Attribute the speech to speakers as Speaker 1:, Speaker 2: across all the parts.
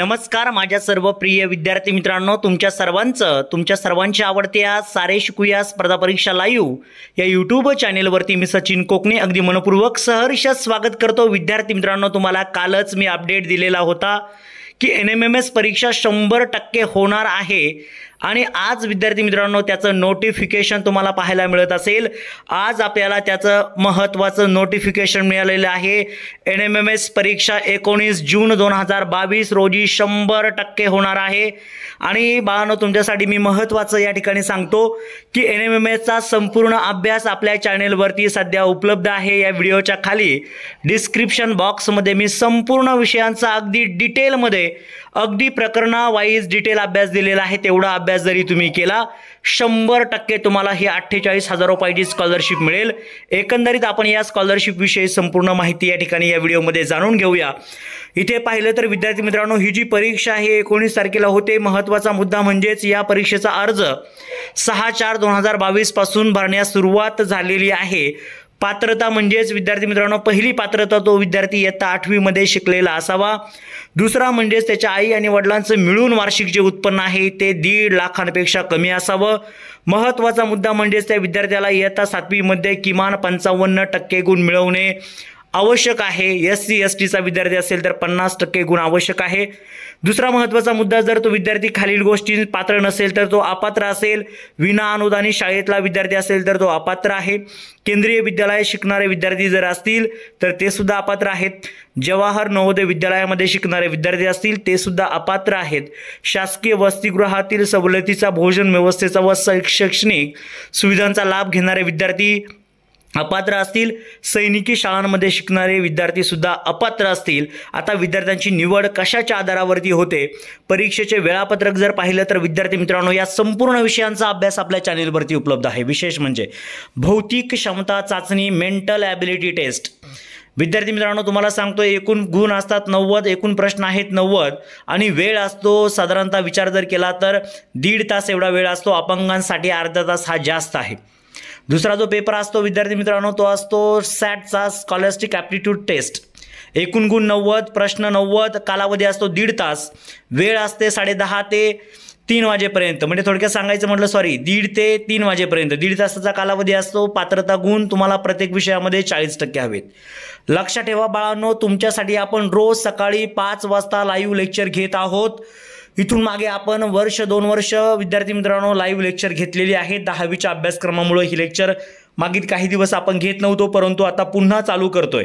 Speaker 1: नमस्कार माझ्या सर्व प्रिय विद्यार्थी मित्रांनो तुमच्या सर्वांचं तुमच्या सर्वांच्या आवडत्या सारे शिकूया स्पर्धा परीक्षा लाईव्ह या यूट्यूब चॅनेलवरती मी सचिन कोकणे अगदी मनपूर्वक सहर्ष स्वागत करतो विद्यार्थी मित्रांनो तुम्हाला कालच मी अपडेट दिलेला होता की एन एम एम एस परीक्षा शंभर टक्के होणार आहे आणि आज विद्यार्थी मित्रांनो त्याचं नोटिफिकेशन तुम्हाला पाहायला मिळत असेल आज आपल्याला त्याचं महत्त्वाचं नोटिफिकेशन मिळालेलं आहे एन एम एम एस परीक्षा एकोणीस जून दोन हजार बावीस रोजी शंभर टक्के होणार आहे आणि बाळांनो तुमच्यासाठी मी महत्त्वाचं या ठिकाणी सांगतो की एन एम एम एसचा संपूर्ण अभ्यास आपल्या चॅनेलवरती सध्या उपलब्ध आहे या व्हिडिओच्या खाली डिस्क्रिप्शन बॉक्समध्ये मी संपूर्ण विषयांचा अगदी डिटेलमध्ये अगदी प्रकरणा वाईज डिटेल अभ्यास दिलेला आहे तेवढा अभ्यास जरी तुम्ही केला शंभर टक्के तुम्हाला ही अठ्ठेचाळीस हजार रुपयाची स्कॉलरशिप मिळेल एकंदरीत आपण या स्कॉलरशिपविषयी संपूर्ण माहिती या ठिकाणी या व्हिडिओमध्ये जाणून घेऊया इथे पाहिलं तर विद्यार्थी मित्रांनो ही जी परीक्षा आहे एकोणीस तारखेला होते महत्त्वाचा मुद्दा म्हणजेच या परीक्षेचा अर्ज सहा चार दोन हजार बावीसपासून भरण्यास सुरुवात झालेली आहे पात्रता म्हणजेच विद्यार्थी मित्रांनो पहिली पात्रता तो विद्यार्थी इयत्ता आठवीमध्ये शिकलेला असावा दुसरा म्हणजेच त्याच्या आई आणि वडिलांचं मिळून वार्षिक जे उत्पन्न आहे ते दीड लाखांपेक्षा कमी असावं महत्त्वाचा मुद्दा म्हणजेच त्या विद्यार्थ्याला इयत्ता सातवीमध्ये किमान पंचावन्न टक्के गुण मिळवणे आवश्यक आहे एस सी एस टीचा विद्यार्थी असेल तर पन्नास टक्के गुण आवश्यक आहे दुसरा महत्त्वाचा मुद्दा जर तो विद्यार्थी खालील गोष्टी पात्र नसेल तर तो अपात्र असेल विना अनुदानित शाळेतला विद्यार्थी असेल तर तो अपात्र आहे केंद्रीय विद्यालयात शिकणारे विद्यार्थी जर असतील तर ते सुद्धा अपात्र आहेत जवाहर नवोदय विद्यालयामध्ये शिकणारे विद्यार्थी असतील ते सुद्धा अपात्र आहेत शासकीय वसतिगृहातील सवलतीचा भोजन व्यवस्थेचा व शैक्षणिक सुविधांचा लाभ घेणारे विद्यार्थी अपात्र असतील सैनिकी शाळांमध्ये शिकणारे विद्यार्थीसुद्धा अपात्र असतील आता विद्यार्थ्यांची निवड कशाच्या आधारावरती होते परीक्षेचे वेळापत्रक जर पाहिलं तर विद्यार्थी मित्रांनो या संपूर्ण विषयांचा अभ्यास आपल्या चॅनेलवरती उपलब्ध आहे विशेष म्हणजे भौतिक क्षमता चाचणी मेंटल ॲबिलिटी टेस्ट विद्यार्थी मित्रांनो तुम्हाला सांगतो एकूण गुण असतात नव्वद एकूण प्रश्न आहेत नव्वद आणि वेळ असतो साधारणतः विचार जर केला तर दीड तास एवढा वेळ असतो अपंगांसाठी अर्धा तास हा जास्त आहे दुसरा जो पेपर असतो विद्यार्थी मित्रांनो तो असतो सॅटचा स्कॉलरस्टिक ॲप्टिट्यूड टेस्ट एकूण गुण नव्वद प्रश्न नव्वद कालावधी असतो दीड तास वेळ असते साडेदहा ते तीन वाजेपर्यंत म्हणजे थोडक्यात सांगायचं म्हटलं सॉरी दीड ते तीन वाजेपर्यंत दीड तासाचा कालावधी असतो पात्रता गुण तुम्हाला प्रत्येक विषयामध्ये चाळीस टक्के हवेत लक्षात ठेवा बाळांनो तुमच्यासाठी आपण रोज सकाळी पाच वाजता लाईव्ह लेक्चर घेत आहोत इथून मागे आपण वर्ष दोन वर्ष विद्यार्थी मित्रांनो लाईव्ह लेक्चर घेतलेली आहे दहावीच्या अभ्यासक्रमामुळे ही लेक्चर मागील काही दिवस आपण घेत नव्हतो परंतु आता पुन्हा चालू करतोय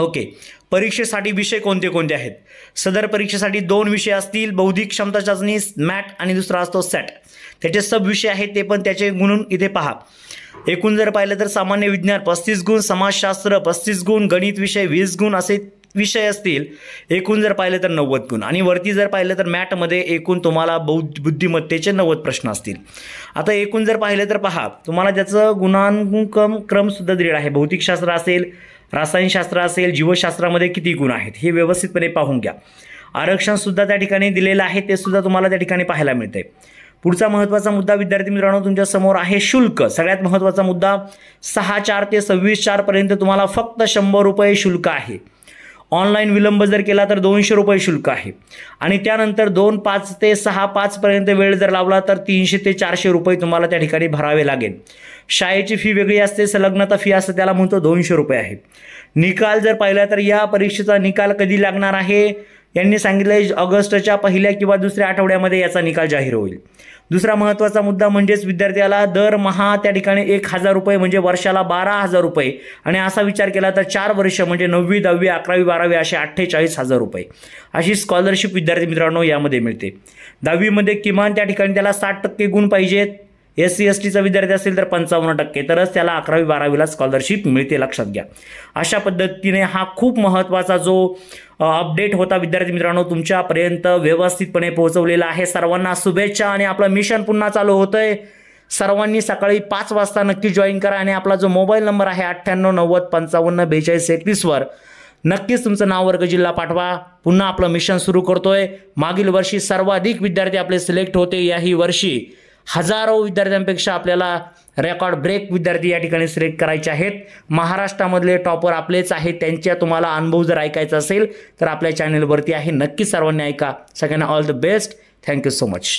Speaker 1: ओके परीक्षेसाठी विषय कोणते कोणते आहेत सदर परीक्षेसाठी दोन विषय असतील बौद्धिक क्षमता चाचणी मॅट आणि दुसरा असतो सॅट त्याचे सब विषय आहेत ते पण त्याचे गुणून इथे पहा एकूण जर पाहिलं तर सामान्य विज्ञान पस्तीस गुण समाजशास्त्र पस्तीस गुण गणित विषय वीस गुण असे विषय असतील एकूण जर पाहिलं तर नव्वद गुण आणि वरती जर पाहिलं तर मॅटमध्ये एकूण तुम्हाला बौद्ध बुद्धिमत्तेचे नव्वद प्रश्न असतील आता एकूण जर पाहिलं तर पहा तुम्हाला त्याचं गुणांक क्रमसुद्धा दिलेला आहे भौतिकशास्त्र असेल रासायनशास्त्र असेल जीवशास्त्रामध्ये किती गुण आहेत हे व्यवस्थितपणे पाहून घ्या आरक्षणसुद्धा त्या ठिकाणी दिलेलं आहे ते सुद्धा तुम्हाला त्या ठिकाणी पाहायला मिळते पुढचा महत्त्वाचा मुद्दा विद्यार्थी मित्रांनो तुमच्यासमोर आहे शुल्क सगळ्यात महत्त्वाचा मुद्दा सहा चार ते सव्वीस चारपर्यंत तुम्हाला फक्त शंभर रुपये शुल्क आहे ऑनलाईन विलंब जर केला तर दोनशे रुपये शुल्क आहे आणि त्यानंतर दोन पाच ते सहा पाचपर्यंत वेळ जर लावला तर तीनशे ते चारशे रुपये तुम्हाला त्या ठिकाणी भरावे लागेल शाळेची फी वेगळी असते संलग्नता फी असते त्याला म्हणतो दोनशे रुपये आहे निकाल जर पाहिला तर या परीक्षेचा निकाल कधी लागणार आहे यांनी सांगितलं ऑगस्टच्या पहिल्या किंवा दुसऱ्या आठवड्यामध्ये याचा निकाल जाहीर होईल दुसरा महत्त्वाचा मुद्दा म्हणजेच विद्यार्थ्याला दरमहा त्या ठिकाणी एक हजार रुपये म्हणजे वर्षाला बारा हजार रुपये आणि असा विचार केला तर चार वर्ष म्हणजे नववी दहावी अकरावी बारावी असे अठ्ठेचाळीस हजार रुपये अशी स्कॉलरशिप विद्यार्थी मित्रांनो यामध्ये मिळते दहावीमध्ये किमान त्या ठिकाणी त्याला साठ टक्के गुण पाहिजेत एस सी एस टीचा विद्यार्थी असेल तर पंचावन्न टक्के तरच त्याला अकरावी बारावीला स्कॉलरशिप मिळते लक्षात घ्या अशा पद्धतीने हा खूप महत्त्वाचा जो अपडेट होता विद्यार्थी मित्रांनो तुमच्यापर्यंत व्यवस्थितपणे पोहोचवलेला आहे सर्वांना शुभेच्छा आणि आपलं मिशन पुन्हा चालू आहे सर्वांनी सकाळी पाच वाजता नक्की जॉईन करा आणि आपला जो मोबाईल नंबर आहे अठ्ठ्याण्णव नव्वद पंचावन्न बेचाळीस एकतीसवर नक्कीच तुमचं नाव वर्ग जिल्हा पाठवा पुन्हा आपलं मिशन सुरू करतोय मागील वर्षी सर्वाधिक विद्यार्थी आपले सिलेक्ट होते याही वर्षी हजारो विद्यार्थ्यांपेक्षा आपल्याला रेकॉर्ड ब्रेक विद्यार्थी या ठिकाणी सिलेक्ट करायचे आहेत महाराष्ट्रामधले टॉपर आपलेच आहेत त्यांच्या तुम्हाला अनुभव जर ऐकायचा असेल तर आपल्या चॅनेलवरती आहे नक्की सर्वांनी ऐका सगळ्यांना all the best thank you so much